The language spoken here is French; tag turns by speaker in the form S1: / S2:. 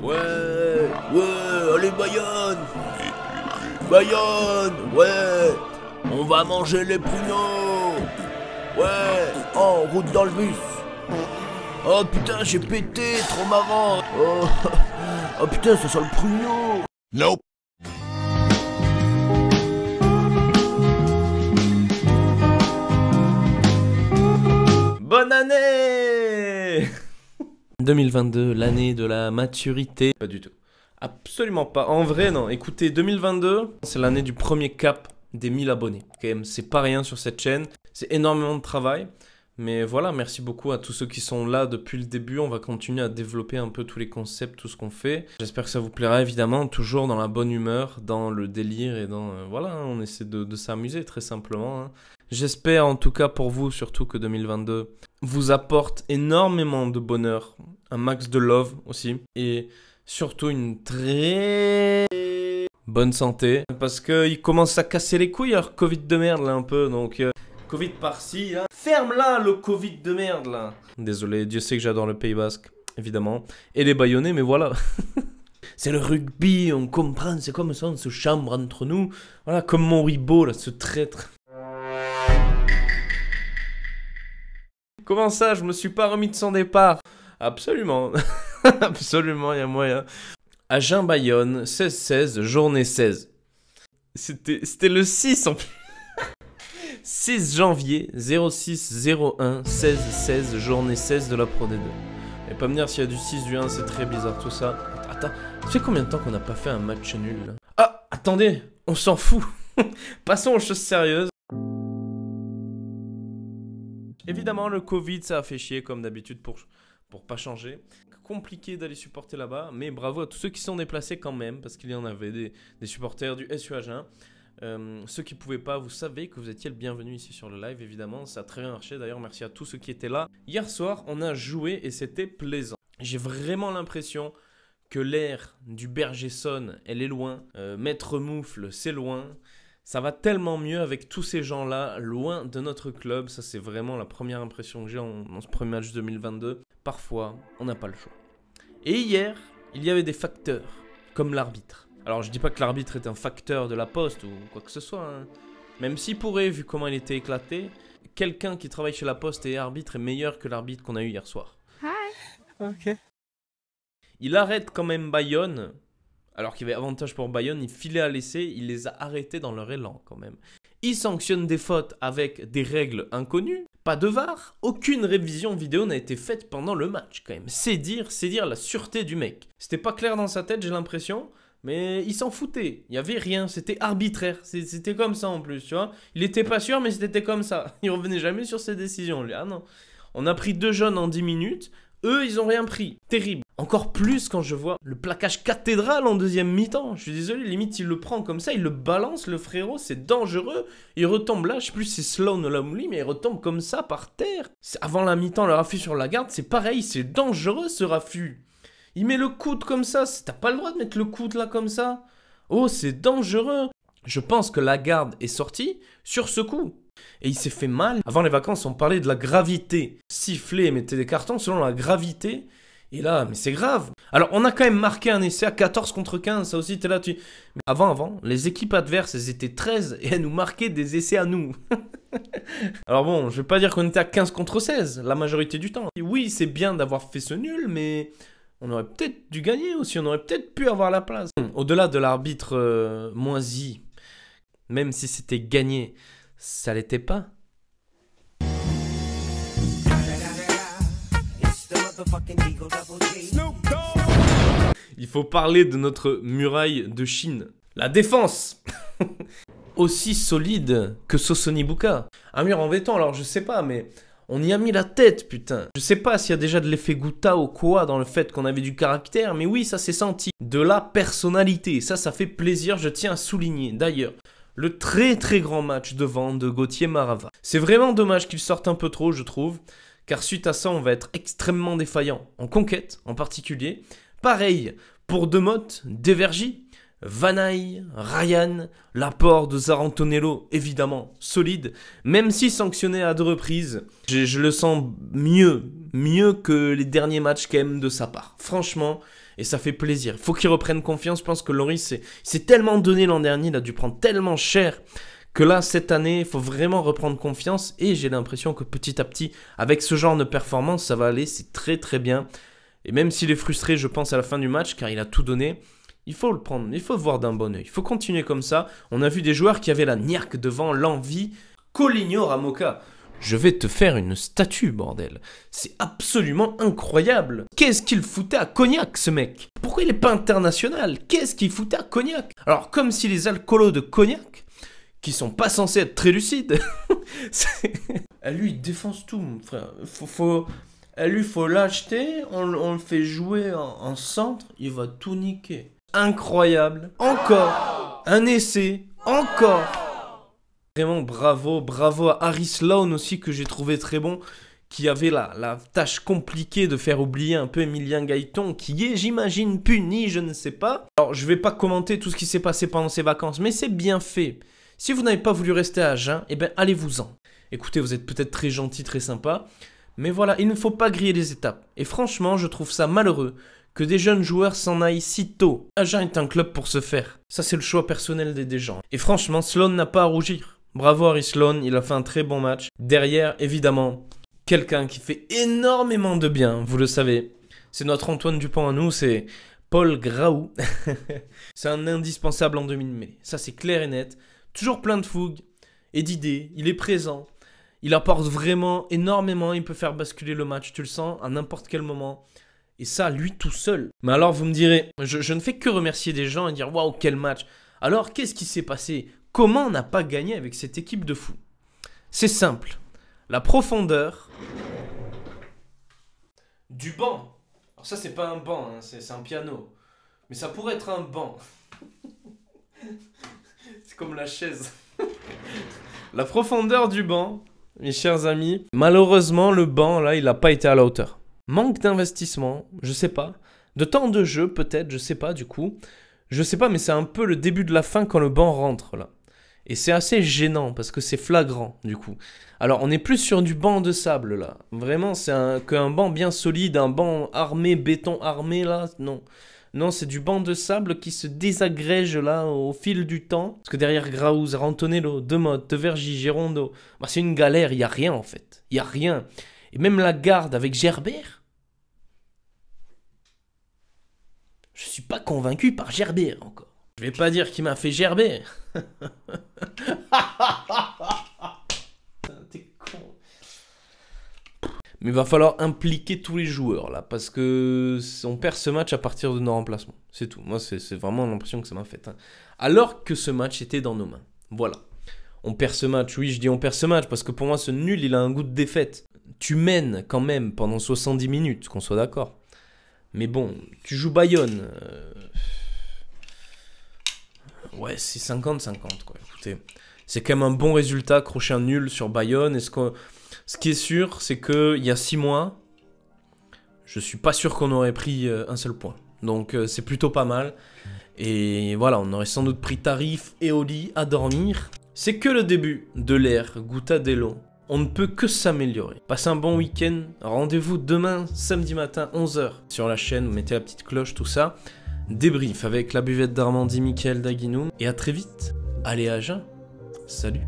S1: Ouais, ouais, allez Bayonne Bayonne, ouais On va manger les pruneaux Ouais, en oh, route dans le bus Oh putain, j'ai pété, trop marrant Oh, oh putain, ça sent le pruneau Nope Bonne année 2022, l'année de la maturité. Pas du tout. Absolument pas. En vrai, non. Écoutez, 2022, c'est l'année du premier cap des 1000 abonnés. Quand même, c'est pas rien sur cette chaîne. C'est énormément de travail. Mais voilà, merci beaucoup à tous ceux qui sont là depuis le début. On va continuer à développer un peu tous les concepts, tout ce qu'on fait. J'espère que ça vous plaira évidemment, toujours dans la bonne humeur, dans le délire et dans... Euh, voilà, hein, on essaie de, s'amuser très simplement. Hein. J'espère en tout cas pour vous surtout que 2022 vous apporte énormément de bonheur, un max de love aussi, et surtout une très bonne santé, parce qu'il commence à casser les couilles, alors Covid de merde là un peu, donc euh, Covid par-ci, hein. ferme là le Covid de merde là. Désolé, Dieu sait que j'adore le Pays Basque, évidemment, et les Bayonnais, mais voilà. c'est le rugby, on comprend, c'est comme ça, on se chambre entre nous. Voilà, comme mon ribot, là, ce traître. Comment ça, je me suis pas remis de son départ Absolument, absolument, il y a moyen. Jean Bayonne, 16-16, journée 16. C'était le 6 en plus. 6 janvier 06 01 16 16 journée 16 de la Pro D2. Et pas me dire s'il y a du 6 du 1, c'est très bizarre tout ça. Attends, ça fait combien de temps qu'on n'a pas fait un match nul Ah, attendez, on s'en fout. Passons aux choses sérieuses. Évidemment, le Covid, ça a fait chier comme d'habitude pour, pour pas changer. Compliqué d'aller supporter là-bas, mais bravo à tous ceux qui sont déplacés quand même, parce qu'il y en avait des, supporters du SU 1 euh, ceux qui ne pouvaient pas, vous savez que vous étiez le bienvenu ici sur le live, évidemment. Ça a très bien marché. D'ailleurs, merci à tous ceux qui étaient là. Hier soir, on a joué et c'était plaisant. J'ai vraiment l'impression que l'air du berger sonne elle est loin. Euh, Maître Moufle, c'est loin. Ça va tellement mieux avec tous ces gens-là, loin de notre club. Ça, c'est vraiment la première impression que j'ai en, ce premier match 2022. Parfois, on n'a pas le choix. Et hier, il y avait des facteurs, comme l'arbitre. Alors, je dis pas que l'arbitre est un facteur de la poste ou quoi que ce soit. Hein. Même s'il pourrait, vu comment il était éclaté, quelqu'un qui travaille chez la poste et arbitre est meilleur que l'arbitre qu'on a eu hier soir. Hi. Ok. Il arrête quand même Bayonne alors qu'il y avait avantage pour Bayonne, il filait à l'essai, il les a arrêtés dans leur élan quand même. Il sanctionne des fautes avec des règles inconnues, pas de VAR, aucune révision vidéo n'a été faite pendant le match quand même. C'est dire, c'est dire la sûreté du mec. C'était pas clair dans sa tête, j'ai l'impression, mais il s'en foutait. Il n'y avait rien, c'était arbitraire, c'était comme ça en plus, tu vois. Il était pas sûr, mais c'était comme ça. Il revenait jamais sur ses décisions, ah non. On a pris deux jeunes en 10 minutes, eux ils ont rien pris. Terrible. Encore plus quand je vois le plaquage cathédral en deuxième mi-temps. Je suis désolé, limite il le prend comme ça, il le balance, le frérot, c'est dangereux. Il retombe là, je sais plus si c'est Sloan ou mais il retombe comme ça par terre. Avant la mi-temps, le raffut sur la garde, c'est pareil, c'est dangereux ce raffut. Il met le coude comme ça, t'as pas le droit de mettre le coude là comme ça. Oh, c'est dangereux. Je pense que la garde est sortie sur ce coup. Et il s'est fait mal. Avant les vacances, on parlait de la gravité. Siffler et mettre des cartons selon la gravité et là, mais c'est grave. Alors, on a quand même marqué un essai à 14 contre 15. Ça aussi, t'es là, tu. Mais avant, avant, les équipes adverses, elles étaient 13 et elles nous marquaient des essais à nous. Alors bon, je vais pas dire qu'on était à 15 contre 16 la majorité du temps. oui, c'est bien d'avoir fait ce nul, mais on aurait peut-être dû gagner aussi. On aurait peut-être pu avoir la place. Au-delà de l'arbitre euh, moisi, même si c'était gagné, ça l'était pas. Il faut parler de notre muraille de Chine. La défense Aussi solide que Sosonibuka. Un mur en béton, alors je sais pas, mais on y a mis la tête, putain. Je sais pas s'il y a déjà de l'effet Gouta ou quoi dans le fait qu'on avait du caractère, mais oui, ça s'est senti. De la personnalité, ça, ça fait plaisir, je tiens à souligner. D'ailleurs, le très très grand match devant de Gauthier Marava. C'est vraiment dommage qu'il sorte un peu trop, je trouve car suite à ça, on va être extrêmement défaillant, en conquête en particulier. Pareil pour Demotte, Devergy, Vanaille, Ryan, l'apport de Zarantonello, évidemment, solide, même si sanctionné à deux reprises, je, le sens mieux, mieux que les derniers matchs qu'aime de sa part. Franchement, et ça fait plaisir. Faut qu'il reprenne confiance, je pense que Loris s'est tellement donné l'an dernier, il a dû prendre tellement cher que là, cette année, il faut vraiment reprendre confiance et j'ai l'impression que petit à petit, avec ce genre de performance, ça va aller, c'est très très bien. Et même s'il est frustré, je pense, à la fin du match, car il a tout donné, il faut le prendre, il faut voir d'un bon oeil, il faut continuer comme ça. On a vu des joueurs qui avaient la niaque devant l'envie. Coligno Ramoka, je vais te faire une statue, bordel. C'est absolument incroyable. Qu'est-ce qu'il foutait à Cognac, ce mec Pourquoi il n'est pas international Qu'est-ce qu'il foutait à Cognac Alors, comme si les alcoolos de Cognac qui sont pas censés être très lucides. Elle ah, lui, il défonce tout, mon frère. Faut, faut... Ah, lui, faut l'acheter, on, le fait jouer en, centre, il va tout niquer. Incroyable. Encore. Un essai. Encore. Vraiment bravo, bravo à Harris Lawn aussi que j'ai trouvé très bon qui avait la, tâche compliquée de faire oublier un peu Emilien Gaëton, qui est, j'imagine, puni, je ne sais pas. Alors, je vais pas commenter tout ce qui s'est passé pendant ses vacances, mais c'est bien fait. Si vous n'avez pas voulu rester à Agen, eh bien allez-vous-en. Écoutez, vous êtes peut-être très gentil, très sympa, mais voilà, il ne faut pas griller les étapes. Et franchement, je trouve ça malheureux que des jeunes joueurs s'en aillent si tôt. Agen est un club pour se faire. Ça, c'est le choix personnel des, gens. Et franchement, Sloan n'a pas à rougir. Bravo à Sloan, il a fait un très bon match. Derrière, évidemment, quelqu'un qui fait énormément de bien, vous le savez. C'est notre Antoine Dupont à nous, c'est Paul Graou. c'est un indispensable en demi-mai. Ça, c'est clair et net toujours plein de fougue et d'idées, il est présent, il apporte vraiment énormément, il peut faire basculer le match, tu le sens, à n'importe quel moment. Et ça, lui tout seul. Mais alors, vous me direz, je, ne fais que remercier des gens et dire waouh, quel match. Alors, qu'est-ce qui s'est passé Comment on n'a pas gagné avec cette équipe de fous C'est simple. La profondeur du banc. Alors, ça, c'est pas un banc, hein, c'est un piano. Mais ça pourrait être un banc. comme la chaise. la profondeur du banc, mes chers amis, malheureusement, le banc, là, il n'a pas été à la hauteur. Manque d'investissement, je sais pas. De temps de jeu, peut-être, je sais pas, du coup. Je sais pas, mais c'est un peu le début de la fin quand le banc rentre, là. Et c'est assez gênant parce que c'est flagrant du coup. Alors on est plus sur du banc de sable là. Vraiment, c'est un, qu'un banc bien solide, un banc armé, béton armé là, non. Non, c'est du banc de sable qui se désagrège là au fil du temps. Parce que derrière Grauz, Rantonello, Demotte, Vergy, Girondo, bah, c'est une galère, il y a rien en fait. Il y a rien. Et même la garde avec Gerbert. Je suis pas convaincu par Gerbert encore. Je vais pas dire qu'il m'a fait Gerbert. Mais il va falloir impliquer tous les joueurs là, parce que on perd ce match à partir de nos remplacements. C'est tout. Moi, c'est vraiment l'impression que ça m'a fait. Hein. Alors que ce match était dans nos mains. Voilà. On perd ce match. Oui, je dis on perd ce match parce que pour moi, ce nul, il a un goût de défaite. Tu mènes quand même pendant 70 minutes, qu'on soit d'accord. Mais bon, tu joues Bayonne. Euh, ouais, c'est 50-50, quoi. Écoutez, c'est quand même un bon résultat, crocher un nul sur Bayonne. Est-ce qu'on ce qui est sûr, c'est qu'il y a 6 mois, je suis pas sûr qu'on aurait pris euh, un seul point. Donc euh, c'est plutôt pas mal. Et voilà, on aurait sans doute pris Tarif et Oli à dormir. C'est que le début de l'ère Delon. On ne peut que s'améliorer. Passez un bon week-end. Rendez-vous demain, samedi matin, 11h. Sur la chaîne, vous mettez la petite cloche, tout ça. Débrief avec la buvette d'Armandi, Michael Daguinoum. Et à très vite. Allez à Jeun. Salut.